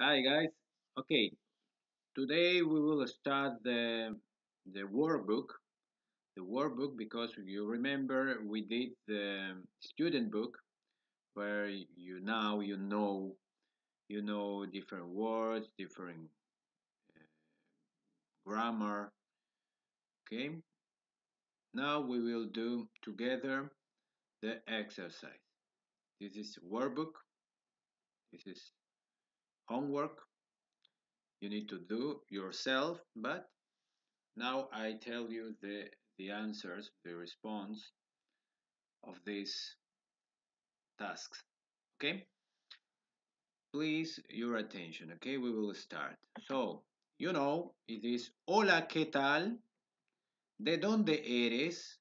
Hi guys. Okay, today we will start the the workbook. The workbook because you remember we did the student book where you now you know you know different words, different uh, grammar. Okay. Now we will do together the exercise. This is workbook. This is homework you need to do yourself but now I tell you the the answers the response of these tasks okay please your attention okay we will start so you know it is hola qué tal de dónde eres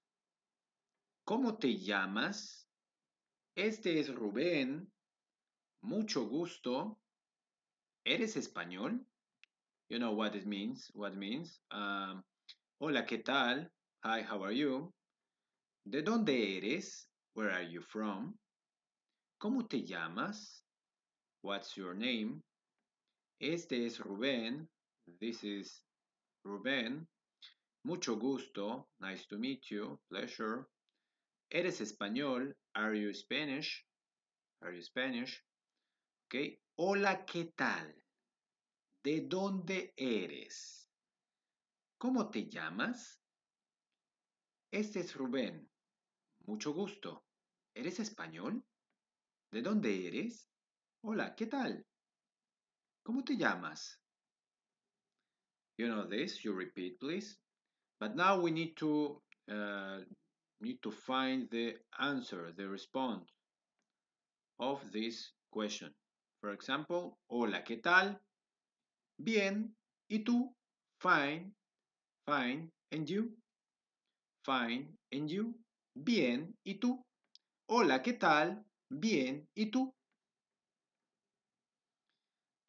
cómo te llamas este es Rubén mucho gusto ¿Eres español? You know what it means. What it means. Um, Hola, ¿qué tal? Hi, how are you? ¿De dónde eres? Where are you from? ¿Cómo te llamas? What's your name? Este es Rubén. This is Rubén. Mucho gusto. Nice to meet you. Pleasure. ¿Eres español? Are you Spanish? Are you Spanish? Okay. Hola, ¿qué tal? ¿De dónde eres? ¿Cómo te llamas? Este es Rubén. Mucho gusto. ¿Eres español? ¿De dónde eres? Hola, ¿qué tal? ¿Cómo te llamas? You know this, you repeat please. But now we need to uh, need to find the answer, the response of this question. For example, hola, ¿qué tal? Bien, ¿y tú? Fine, fine, and you? Fine, and you? Bien, ¿y tú? Hola, ¿qué tal? Bien, ¿y tú?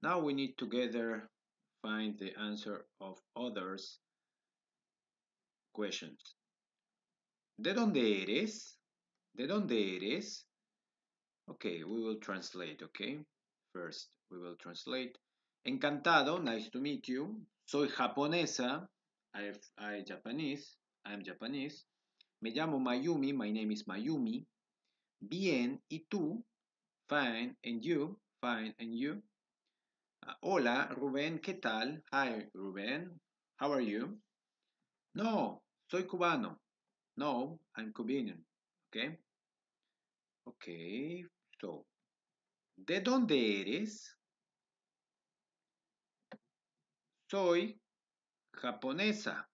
Now we need together find the answer of others questions. ¿De dónde eres? ¿De dónde eres? Okay, we will translate, okay? First, we will translate. Encantado, nice to meet you. Soy japonesa. I, I Japanese. I'm Japanese. Me llamo Mayumi. My name is Mayumi. Bien, ¿y tú? Fine, and you? Fine, and you? Uh, hola, Rubén, ¿qué tal? Hi, Rubén. How are you? No, soy cubano. No, I'm Cuban. Okay? Okay, so ¿De dónde eres? Soy japonesa.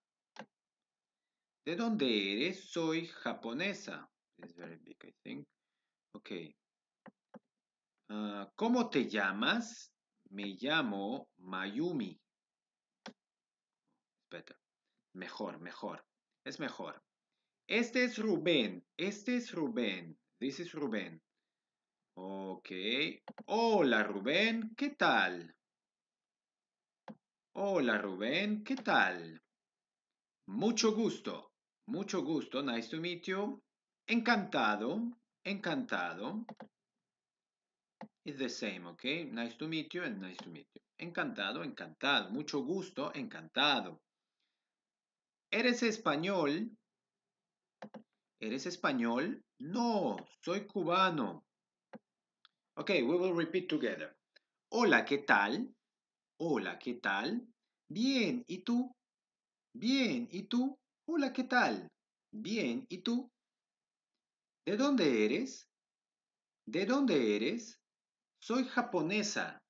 ¿De dónde eres? Soy japonesa. It's very big, I Ok. Ah, ¿Cómo te llamas? Me llamo Mayumi. Better. Mejor, mejor. Es mejor. Este es Rubén. Este es Rubén. This is Rubén. Ok. Hola Rubén, ¿qué tal? Hola Rubén, ¿qué tal? Mucho gusto, mucho gusto, nice to meet you. Encantado, encantado. It's the same, okay? Nice to meet you and nice to meet you. Encantado, encantado. Mucho gusto, encantado. ¿Eres español? ¿Eres español? No, soy cubano. Okay, we will repeat together. Hola, ¿qué tal? Hola, ¿qué tal? Bien, ¿y tú? Bien, ¿y tú? Hola, ¿qué tal? Bien, ¿y tú? ¿De dónde eres? ¿De dónde eres? Soy japonesa.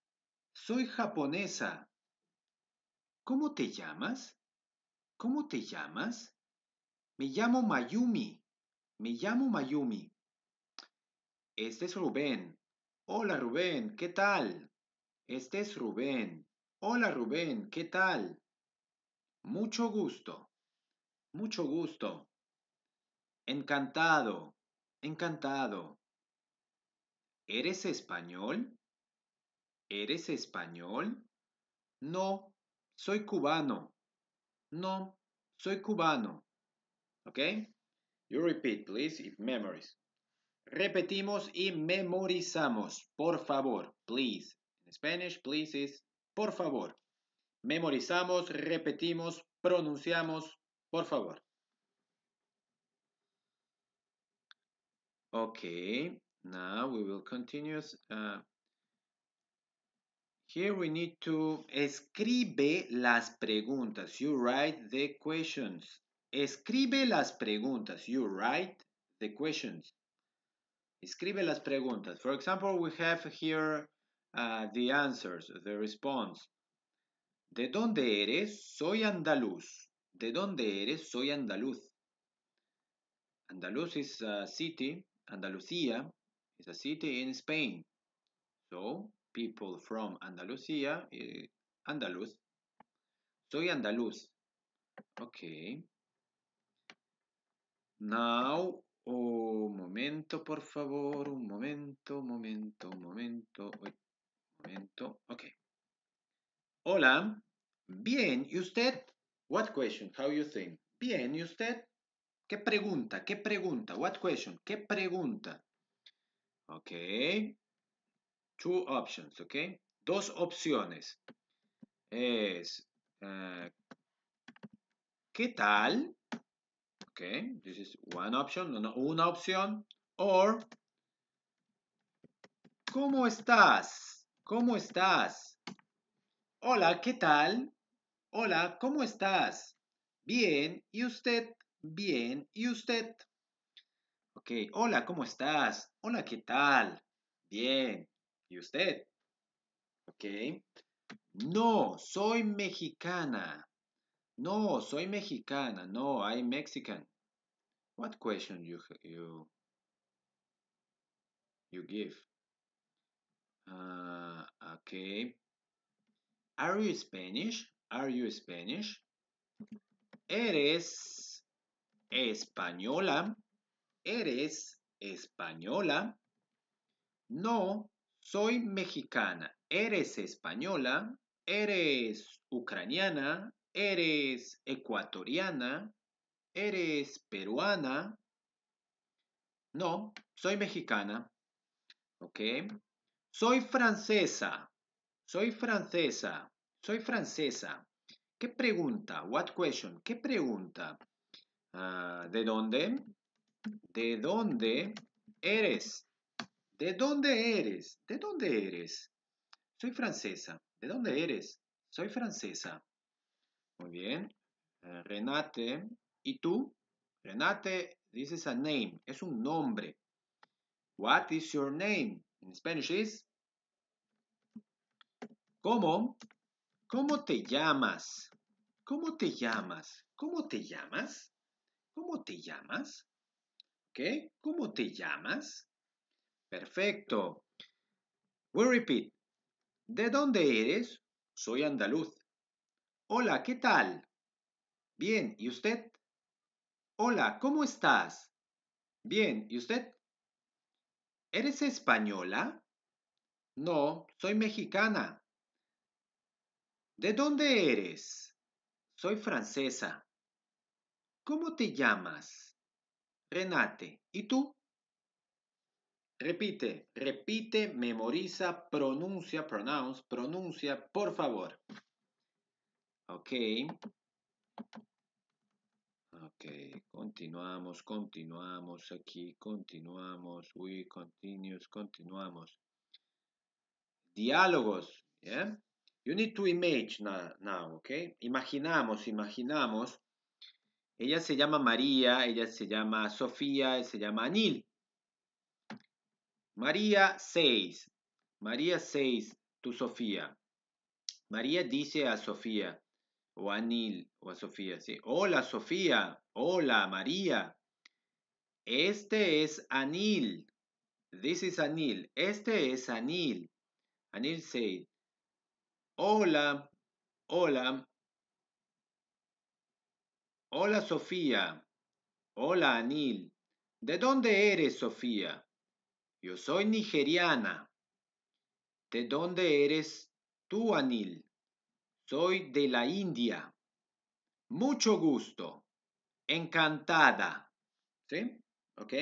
Soy japonesa. ¿Cómo te llamas? ¿Cómo te llamas? Me llamo Mayumi. Me llamo Mayumi. Este es Rubén. Hola Rubén, ¿qué tal? Este es Rubén. Hola Rubén, ¿qué tal? Mucho gusto. Mucho gusto. Encantado. Encantado. ¿Eres español? ¿Eres español? No, soy cubano. No, soy cubano. Okay? You repeat, please, if memories. Repetimos y memorizamos. Por favor, please. En Spanish, please is por favor. Memorizamos, repetimos, pronunciamos, por favor. Okay, now we will continue. Uh, here we need to escribe las preguntas. You write the questions. Escribe las preguntas. You write the questions. Escribe las preguntas. For example, we have here uh, the answers, the response. ¿De dónde eres? Soy andaluz. ¿De dónde eres? Soy andaluz. Andaluz is a city, Andalucía is a city in Spain. So, people from Andalucía, eh, andaluz. Soy andaluz. Okay. Now Un momento, por favor, un momento, un momento, un momento, un momento, ok. Hola, bien, ¿y usted? What question, how you think? Bien, ¿y usted? ¿Qué pregunta? ¿Qué pregunta? What question? ¿Qué pregunta? Ok. Two options, ok. Dos opciones. Es, eh, ¿qué tal? Okay, this is one option, una opción. Or, ¿cómo estás? ¿Cómo estás? Hola, ¿qué tal? Hola, ¿cómo estás? Bien, ¿y usted? Bien, ¿y usted? Ok, hola, ¿cómo estás? Hola, ¿qué tal? Bien, ¿y usted? Ok. No, soy mexicana. No, soy mexicana. No, I'm Mexican. What question you you give? Ah, okay. Are you Spanish? Are you Spanish? Eres española. Eres española. No, soy mexicana. Eres española. Eres ucraniana eres ecuatoriana, eres peruana. No, soy mexicana. ¿Ok? Soy francesa. Soy francesa. Soy francesa. ¿Qué pregunta? What question? ¿Qué pregunta? Ah, ¿De dónde? ¿De dónde eres? ¿De dónde eres? ¿De dónde eres? Soy francesa. ¿De dónde eres? Soy francesa. Muy bien. Eh, Renate, ¿y tú? Renate, this is a name, es un nombre. What is your name? In Spanish is. ¿Cómo? ¿Cómo te llamas? ¿Cómo te llamas? ¿Cómo te llamas? ¿Cómo te llamas? ¿Qué? ¿Cómo te llamas? Perfecto. We repeat. ¿De dónde eres? Soy andaluz. Hola, ¿qué tal? Bien, ¿y usted? Hola, ¿cómo estás? Bien, ¿y usted? ¿Eres española? No, soy mexicana. ¿De dónde eres? Soy francesa. ¿Cómo te llamas? Renate. ¿Y tú? Repite, repite, memoriza, pronuncia, pronounce, pronuncia, por favor. Ok. Ok, continuamos, continuamos aquí, continuamos, we continue, continuamos. Diálogos, You need to imagine now, okay? ok? Imaginamos, imaginamos. Ella se llama María, ella se llama Sofía, se llama Anil. María 6, María 6, tu Sofía. María dice a Sofía, o Anil o Sofía, ¿sí? Hola Sofía, hola María. Este es Anil. This is Anil. Este es Anil. Anil said, hola, hola. Hola Sofía. Hola Anil. ¿De dónde eres Sofía? Yo soy nigeriana. ¿De dónde eres tú Anil? Soy de la India. Mucho gusto. Encantada. ¿Sí? ¿Ok?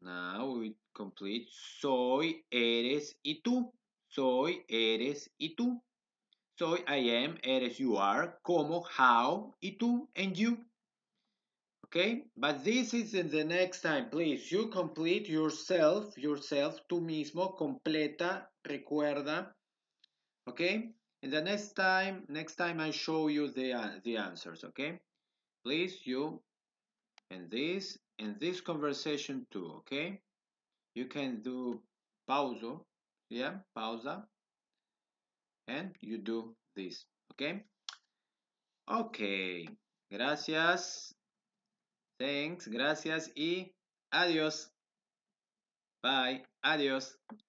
Now we complete. Soy, eres y tú. Soy, eres y tú. Soy, I am, eres, you are, como, how, y tú, and you. Okay? But this is in the next time. Please, you complete yourself, yourself, tú mismo, completa, recuerda. okay and the next time next time i show you the uh, the answers okay please you and this and this conversation too okay you can do pauso yeah pausa and you do this okay okay gracias thanks gracias y adiós bye adiós